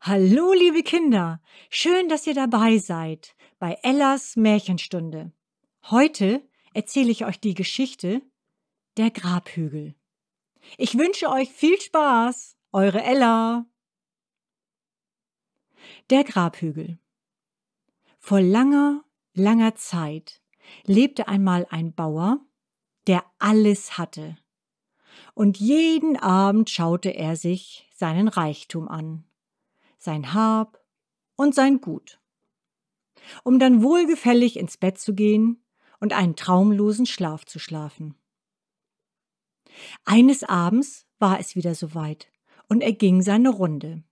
Hallo, liebe Kinder! Schön, dass ihr dabei seid bei Ellas Märchenstunde. Heute erzähle ich euch die Geschichte Der Grabhügel. Ich wünsche euch viel Spaß, eure Ella. Der Grabhügel. Vor langer, langer Zeit lebte einmal ein Bauer, der alles hatte. Und jeden Abend schaute er sich seinen Reichtum an sein Hab und sein Gut, um dann wohlgefällig ins Bett zu gehen und einen traumlosen Schlaf zu schlafen. Eines Abends war es wieder soweit, und er ging seine Runde.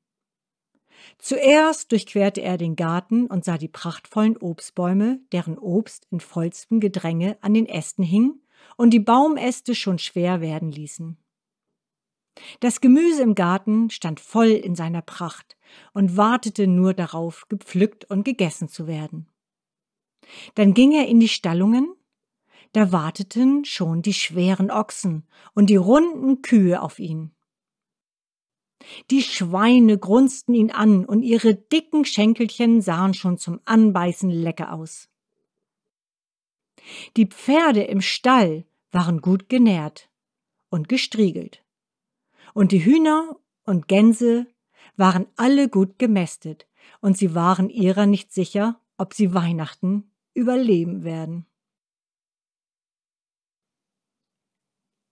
Zuerst durchquerte er den Garten und sah die prachtvollen Obstbäume, deren Obst in vollstem Gedränge an den Ästen hing und die Baumäste schon schwer werden ließen. Das Gemüse im Garten stand voll in seiner Pracht und wartete nur darauf, gepflückt und gegessen zu werden. Dann ging er in die Stallungen, da warteten schon die schweren Ochsen und die runden Kühe auf ihn. Die Schweine grunzten ihn an und ihre dicken Schenkelchen sahen schon zum Anbeißen lecker aus. Die Pferde im Stall waren gut genährt und gestriegelt. Und die Hühner und Gänse waren alle gut gemästet, und sie waren ihrer nicht sicher, ob sie Weihnachten überleben werden.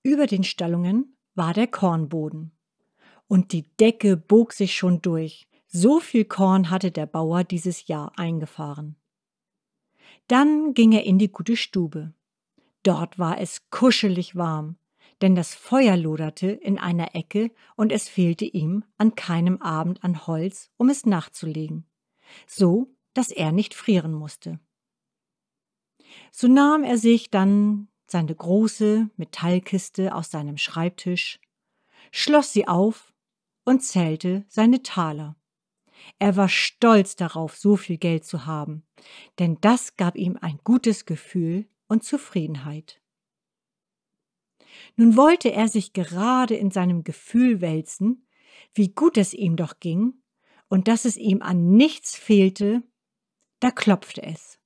Über den Stallungen war der Kornboden. Und die Decke bog sich schon durch. So viel Korn hatte der Bauer dieses Jahr eingefahren. Dann ging er in die gute Stube. Dort war es kuschelig warm, denn das Feuer loderte in einer Ecke und es fehlte ihm an keinem Abend an Holz, um es nachzulegen, so dass er nicht frieren musste. So nahm er sich dann seine große Metallkiste aus seinem Schreibtisch, schloss sie auf und zählte seine Taler. Er war stolz darauf, so viel Geld zu haben, denn das gab ihm ein gutes Gefühl und Zufriedenheit. Nun wollte er sich gerade in seinem Gefühl wälzen, wie gut es ihm doch ging und dass es ihm an nichts fehlte, da klopfte es.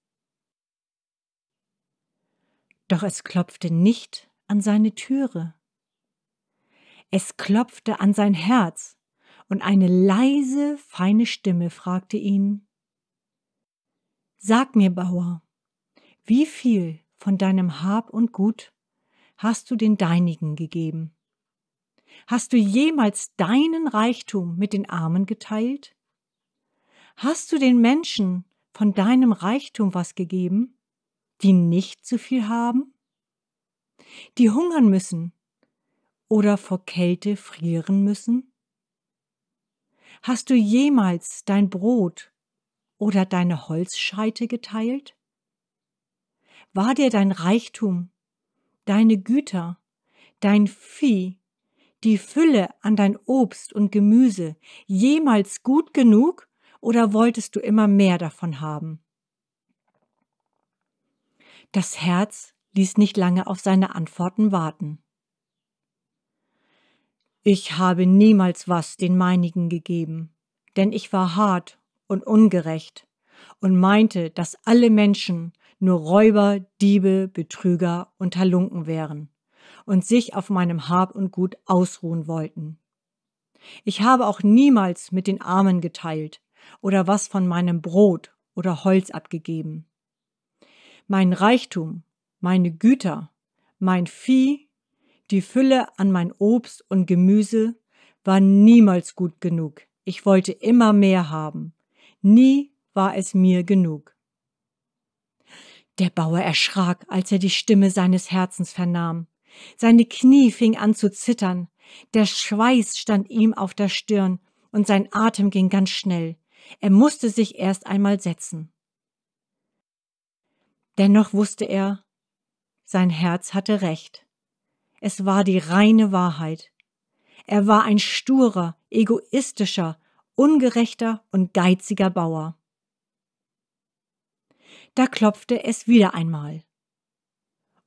Doch es klopfte nicht an seine Türe. Es klopfte an sein Herz, und eine leise, feine Stimme fragte ihn Sag mir, Bauer, wie viel von deinem Hab und Gut hast du den Deinigen gegeben. Hast du jemals deinen Reichtum mit den Armen geteilt? Hast du den Menschen von deinem Reichtum was gegeben, die nicht so viel haben? Die hungern müssen oder vor Kälte frieren müssen? Hast du jemals dein Brot oder deine Holzscheite geteilt? War dir dein Reichtum deine Güter, dein Vieh, die Fülle an dein Obst und Gemüse jemals gut genug oder wolltest du immer mehr davon haben? Das Herz ließ nicht lange auf seine Antworten warten. Ich habe niemals was den meinigen gegeben, denn ich war hart und ungerecht und meinte, dass alle Menschen nur Räuber, Diebe, Betrüger und Halunken wären und sich auf meinem Hab und Gut ausruhen wollten. Ich habe auch niemals mit den Armen geteilt oder was von meinem Brot oder Holz abgegeben. Mein Reichtum, meine Güter, mein Vieh, die Fülle an mein Obst und Gemüse war niemals gut genug. Ich wollte immer mehr haben. Nie war es mir genug. Der Bauer erschrak, als er die Stimme seines Herzens vernahm. Seine Knie fing an zu zittern, der Schweiß stand ihm auf der Stirn und sein Atem ging ganz schnell. Er musste sich erst einmal setzen. Dennoch wusste er, sein Herz hatte recht. Es war die reine Wahrheit. Er war ein sturer, egoistischer, ungerechter und geiziger Bauer da klopfte es wieder einmal.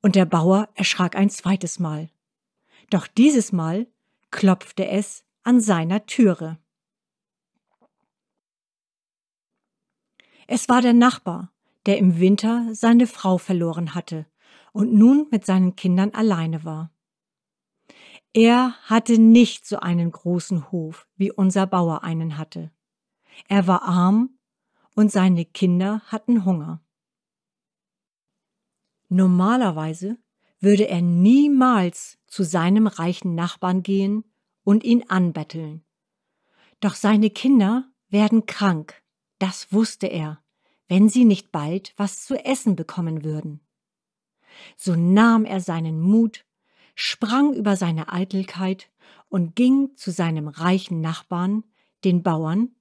Und der Bauer erschrak ein zweites Mal. Doch dieses Mal klopfte es an seiner Türe. Es war der Nachbar, der im Winter seine Frau verloren hatte und nun mit seinen Kindern alleine war. Er hatte nicht so einen großen Hof, wie unser Bauer einen hatte. Er war arm und seine Kinder hatten Hunger. Normalerweise würde er niemals zu seinem reichen Nachbarn gehen und ihn anbetteln. Doch seine Kinder werden krank, das wusste er, wenn sie nicht bald was zu essen bekommen würden. So nahm er seinen Mut, sprang über seine Eitelkeit und ging zu seinem reichen Nachbarn, den Bauern,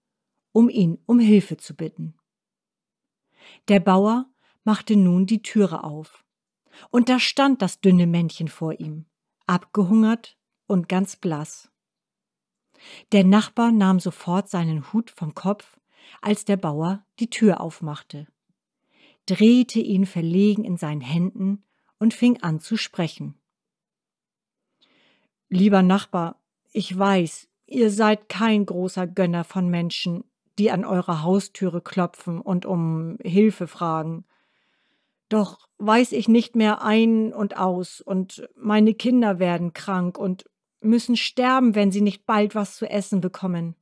um ihn um Hilfe zu bitten. Der Bauer machte nun die Türe auf. Und da stand das dünne Männchen vor ihm, abgehungert und ganz blass. Der Nachbar nahm sofort seinen Hut vom Kopf, als der Bauer die Tür aufmachte, drehte ihn verlegen in seinen Händen und fing an zu sprechen. Lieber Nachbar, ich weiß, ihr seid kein großer Gönner von Menschen, die an eure Haustüre klopfen und um Hilfe fragen. Doch weiß ich nicht mehr ein und aus und meine Kinder werden krank und müssen sterben, wenn sie nicht bald was zu essen bekommen.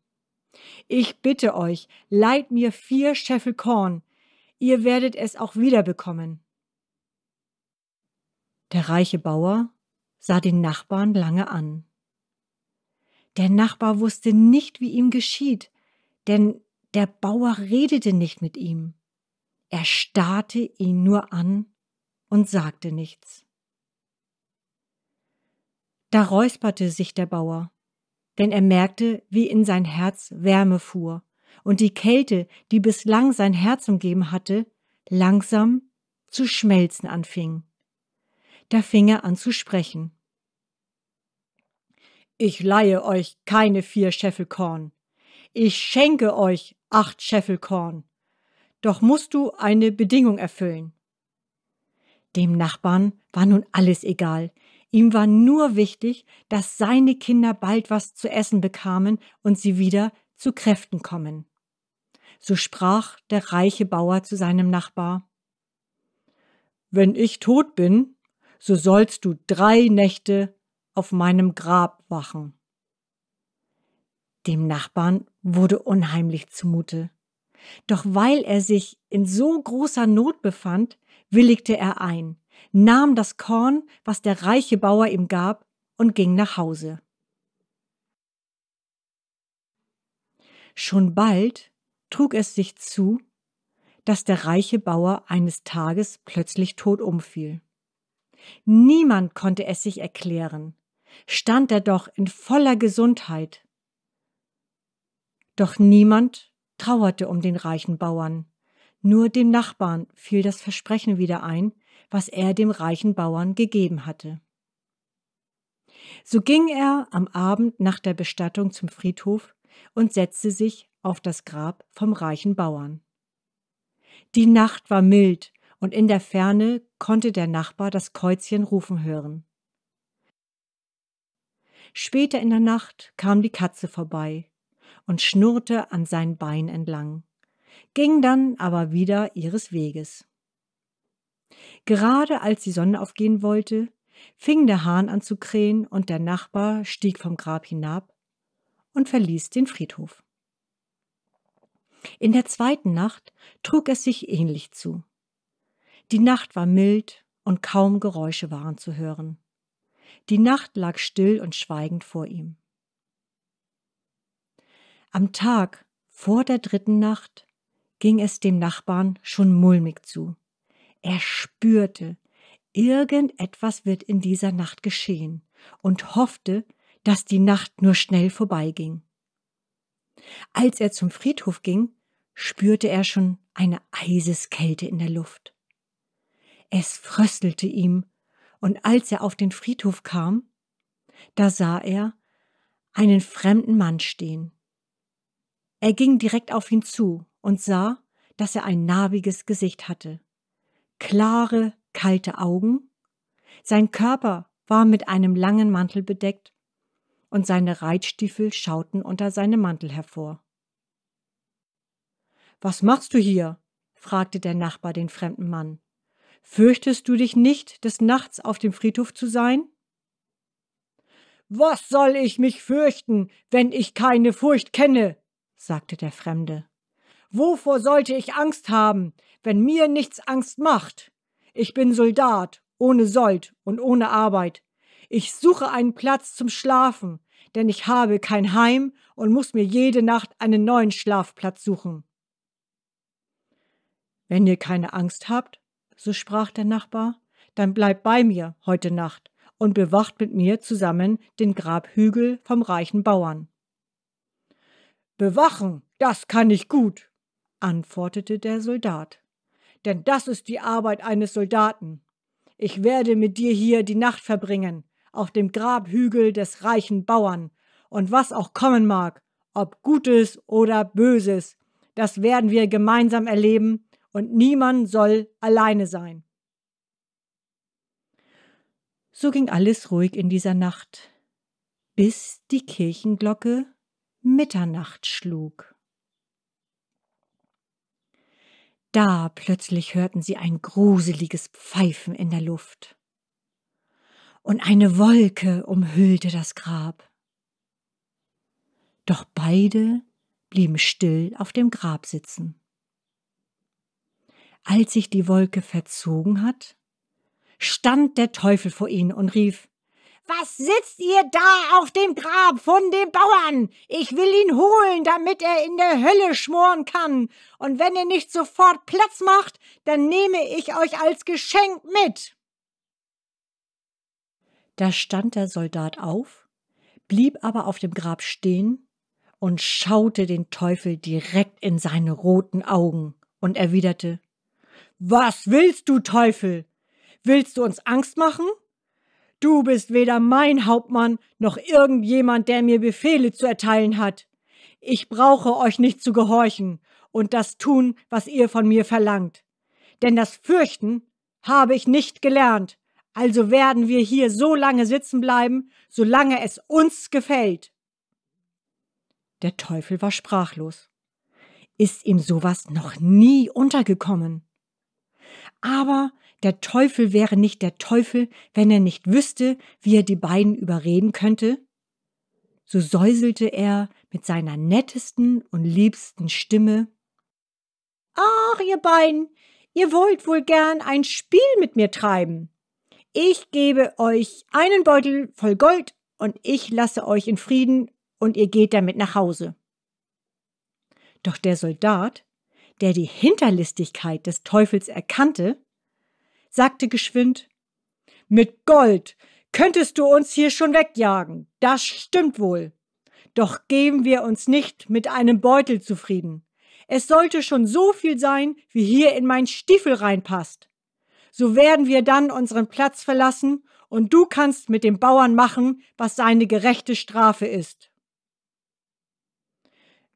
Ich bitte euch, leiht mir vier Scheffel Korn, ihr werdet es auch wiederbekommen. Der reiche Bauer sah den Nachbarn lange an. Der Nachbar wusste nicht, wie ihm geschieht, denn der Bauer redete nicht mit ihm. Er starrte ihn nur an und sagte nichts. Da räusperte sich der Bauer, denn er merkte, wie in sein Herz Wärme fuhr und die Kälte, die bislang sein Herz umgeben hatte, langsam zu schmelzen anfing. Da fing er an zu sprechen. Ich leihe euch keine vier Scheffel Korn. Ich schenke euch acht Scheffel Korn doch musst du eine Bedingung erfüllen. Dem Nachbarn war nun alles egal. Ihm war nur wichtig, dass seine Kinder bald was zu essen bekamen und sie wieder zu Kräften kommen. So sprach der reiche Bauer zu seinem Nachbar. Wenn ich tot bin, so sollst du drei Nächte auf meinem Grab wachen. Dem Nachbarn wurde unheimlich zumute. Doch weil er sich in so großer Not befand, willigte er ein, nahm das Korn, was der reiche Bauer ihm gab, und ging nach Hause. Schon bald trug es sich zu, dass der reiche Bauer eines Tages plötzlich tot umfiel. Niemand konnte es sich erklären, stand er doch in voller Gesundheit. Doch niemand trauerte um den reichen Bauern. Nur dem Nachbarn fiel das Versprechen wieder ein, was er dem reichen Bauern gegeben hatte. So ging er am Abend nach der Bestattung zum Friedhof und setzte sich auf das Grab vom reichen Bauern. Die Nacht war mild, und in der Ferne konnte der Nachbar das Käuzchen rufen hören. Später in der Nacht kam die Katze vorbei, und schnurrte an sein Bein entlang, ging dann aber wieder ihres Weges. Gerade als die Sonne aufgehen wollte, fing der Hahn an zu krähen und der Nachbar stieg vom Grab hinab und verließ den Friedhof. In der zweiten Nacht trug es sich ähnlich zu. Die Nacht war mild und kaum Geräusche waren zu hören. Die Nacht lag still und schweigend vor ihm. Am Tag vor der dritten Nacht ging es dem Nachbarn schon mulmig zu. Er spürte, irgendetwas wird in dieser Nacht geschehen und hoffte, dass die Nacht nur schnell vorbeiging. Als er zum Friedhof ging, spürte er schon eine Eiseskälte in der Luft. Es fröstelte ihm, und als er auf den Friedhof kam, da sah er einen fremden Mann stehen, er ging direkt auf ihn zu und sah, dass er ein narbiges Gesicht hatte. Klare, kalte Augen. Sein Körper war mit einem langen Mantel bedeckt und seine Reitstiefel schauten unter seinem Mantel hervor. Was machst du hier? fragte der Nachbar den fremden Mann. Fürchtest du dich nicht, des Nachts auf dem Friedhof zu sein? Was soll ich mich fürchten, wenn ich keine Furcht kenne? sagte der Fremde. Wovor sollte ich Angst haben, wenn mir nichts Angst macht? Ich bin Soldat, ohne Sold und ohne Arbeit. Ich suche einen Platz zum Schlafen, denn ich habe kein Heim und muss mir jede Nacht einen neuen Schlafplatz suchen. Wenn ihr keine Angst habt, so sprach der Nachbar, dann bleibt bei mir heute Nacht und bewacht mit mir zusammen den Grabhügel vom reichen Bauern. Bewachen, das kann ich gut, antwortete der Soldat, denn das ist die Arbeit eines Soldaten. Ich werde mit dir hier die Nacht verbringen, auf dem Grabhügel des reichen Bauern, und was auch kommen mag, ob Gutes oder Böses, das werden wir gemeinsam erleben, und niemand soll alleine sein. So ging alles ruhig in dieser Nacht, bis die Kirchenglocke Mitternacht schlug. Da plötzlich hörten sie ein gruseliges Pfeifen in der Luft. Und eine Wolke umhüllte das Grab. Doch beide blieben still auf dem Grab sitzen. Als sich die Wolke verzogen hat, stand der Teufel vor ihnen und rief was sitzt ihr da auf dem Grab von dem Bauern? Ich will ihn holen, damit er in der Hölle schmoren kann. Und wenn ihr nicht sofort Platz macht, dann nehme ich euch als Geschenk mit. Da stand der Soldat auf, blieb aber auf dem Grab stehen und schaute den Teufel direkt in seine roten Augen und erwiderte Was willst du, Teufel? Willst du uns Angst machen? Du bist weder mein Hauptmann noch irgendjemand, der mir Befehle zu erteilen hat. Ich brauche euch nicht zu gehorchen und das tun, was ihr von mir verlangt. Denn das Fürchten habe ich nicht gelernt, also werden wir hier so lange sitzen bleiben, solange es uns gefällt. Der Teufel war sprachlos. Ist ihm sowas noch nie untergekommen. Aber der Teufel wäre nicht der Teufel, wenn er nicht wüsste, wie er die beiden überreden könnte? So säuselte er mit seiner nettesten und liebsten Stimme. Ach, ihr beiden, ihr wollt wohl gern ein Spiel mit mir treiben. Ich gebe euch einen Beutel voll Gold und ich lasse euch in Frieden und ihr geht damit nach Hause. Doch der Soldat, der die Hinterlistigkeit des Teufels erkannte, sagte geschwind Mit Gold könntest du uns hier schon wegjagen, das stimmt wohl. Doch geben wir uns nicht mit einem Beutel zufrieden. Es sollte schon so viel sein, wie hier in mein Stiefel reinpasst. So werden wir dann unseren Platz verlassen, und du kannst mit dem Bauern machen, was seine gerechte Strafe ist.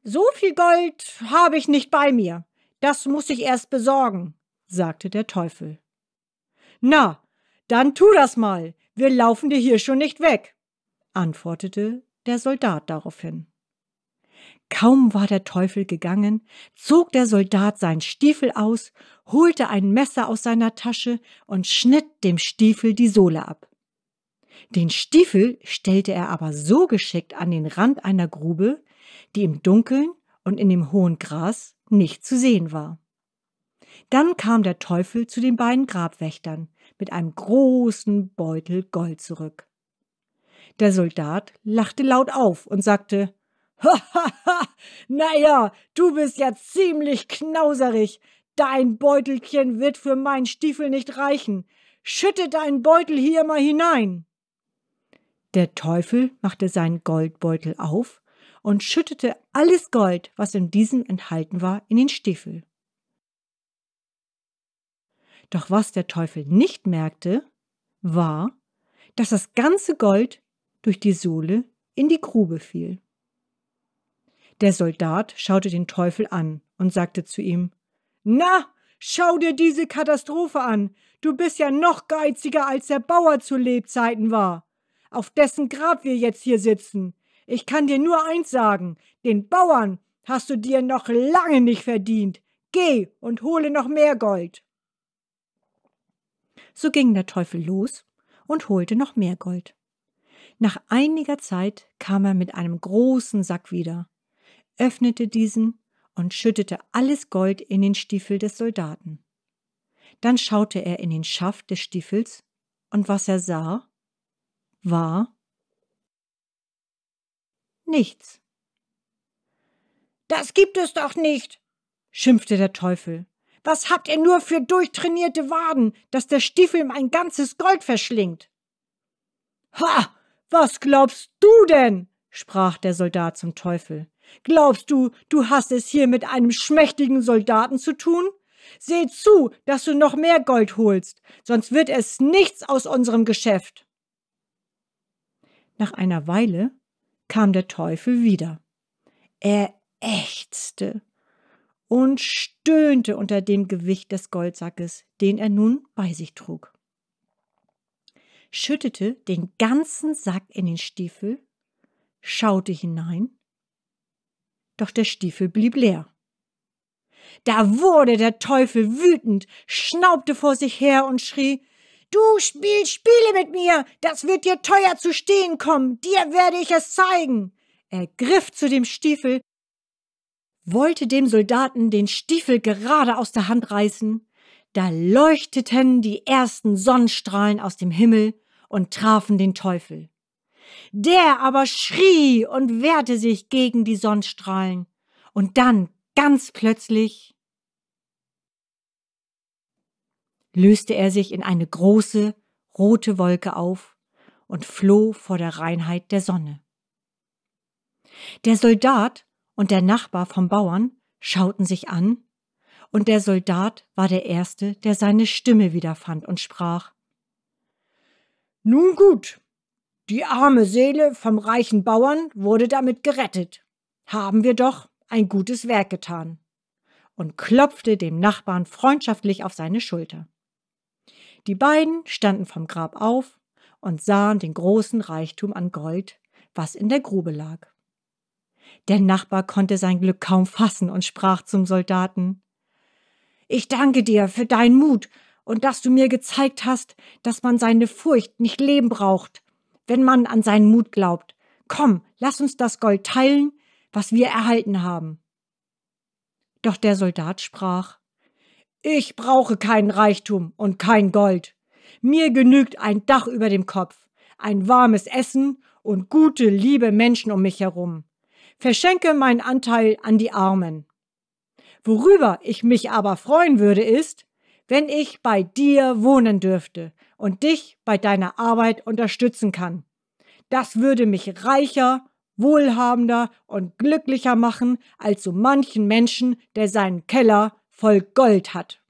So viel Gold habe ich nicht bei mir, das muss ich erst besorgen, sagte der Teufel. Na, dann tu das mal, wir laufen dir hier schon nicht weg, antwortete der Soldat daraufhin. Kaum war der Teufel gegangen, zog der Soldat seinen Stiefel aus, holte ein Messer aus seiner Tasche und schnitt dem Stiefel die Sohle ab. Den Stiefel stellte er aber so geschickt an den Rand einer Grube, die im Dunkeln und in dem hohen Gras nicht zu sehen war. Dann kam der Teufel zu den beiden Grabwächtern mit einem großen Beutel Gold zurück. Der Soldat lachte laut auf und sagte, Hahaha, naja, du bist ja ziemlich knauserig. Dein Beutelchen wird für meinen Stiefel nicht reichen. Schütte deinen Beutel hier mal hinein. Der Teufel machte seinen Goldbeutel auf und schüttete alles Gold, was in diesem enthalten war, in den Stiefel. Doch was der Teufel nicht merkte, war, dass das ganze Gold durch die Sohle in die Grube fiel. Der Soldat schaute den Teufel an und sagte zu ihm Na, schau dir diese Katastrophe an. Du bist ja noch geiziger, als der Bauer zu Lebzeiten war, auf dessen Grab wir jetzt hier sitzen. Ich kann dir nur eins sagen, den Bauern hast du dir noch lange nicht verdient. Geh und hole noch mehr Gold. So ging der Teufel los und holte noch mehr Gold. Nach einiger Zeit kam er mit einem großen Sack wieder, öffnete diesen und schüttete alles Gold in den Stiefel des Soldaten. Dann schaute er in den Schaft des Stiefels, und was er sah, war nichts. Das gibt es doch nicht, schimpfte der Teufel was habt ihr nur für durchtrainierte Waden, dass der Stiefel mein ganzes Gold verschlingt? Ha! Was glaubst du denn? sprach der Soldat zum Teufel. Glaubst du, du hast es hier mit einem schmächtigen Soldaten zu tun? Seh zu, dass du noch mehr Gold holst, sonst wird es nichts aus unserem Geschäft. Nach einer Weile kam der Teufel wieder. Er ächzte und stöhnte unter dem Gewicht des Goldsackes, den er nun bei sich trug. Schüttete den ganzen Sack in den Stiefel, schaute hinein, doch der Stiefel blieb leer. Da wurde der Teufel wütend, schnaubte vor sich her und schrie Du spielst Spiele mit mir, das wird dir teuer zu stehen kommen, dir werde ich es zeigen. Er griff zu dem Stiefel, wollte dem Soldaten den Stiefel gerade aus der Hand reißen, da leuchteten die ersten Sonnenstrahlen aus dem Himmel und trafen den Teufel. Der aber schrie und wehrte sich gegen die Sonnenstrahlen, und dann ganz plötzlich löste er sich in eine große rote Wolke auf und floh vor der Reinheit der Sonne. Der Soldat und der Nachbar vom Bauern schauten sich an, und der Soldat war der Erste, der seine Stimme wiederfand und sprach Nun gut, die arme Seele vom reichen Bauern wurde damit gerettet. Haben wir doch ein gutes Werk getan. Und klopfte dem Nachbarn freundschaftlich auf seine Schulter. Die beiden standen vom Grab auf und sahen den großen Reichtum an Gold, was in der Grube lag. Der Nachbar konnte sein Glück kaum fassen und sprach zum Soldaten Ich danke dir für deinen Mut und dass du mir gezeigt hast, dass man seine Furcht nicht leben braucht, wenn man an seinen Mut glaubt. Komm, lass uns das Gold teilen, was wir erhalten haben. Doch der Soldat sprach Ich brauche keinen Reichtum und kein Gold. Mir genügt ein Dach über dem Kopf, ein warmes Essen und gute, liebe Menschen um mich herum verschenke meinen Anteil an die Armen. Worüber ich mich aber freuen würde, ist, wenn ich bei dir wohnen dürfte und dich bei deiner Arbeit unterstützen kann. Das würde mich reicher, wohlhabender und glücklicher machen als so manchen Menschen, der seinen Keller voll Gold hat.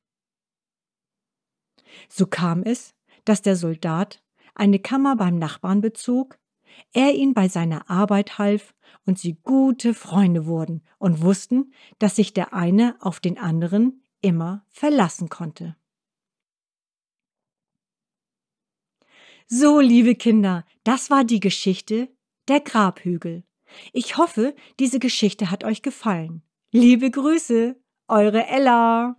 So kam es, dass der Soldat eine Kammer beim Nachbarn bezog, er ihnen bei seiner Arbeit half und sie gute Freunde wurden und wussten, dass sich der eine auf den anderen immer verlassen konnte. So, liebe Kinder, das war die Geschichte der Grabhügel. Ich hoffe, diese Geschichte hat euch gefallen. Liebe Grüße, eure Ella.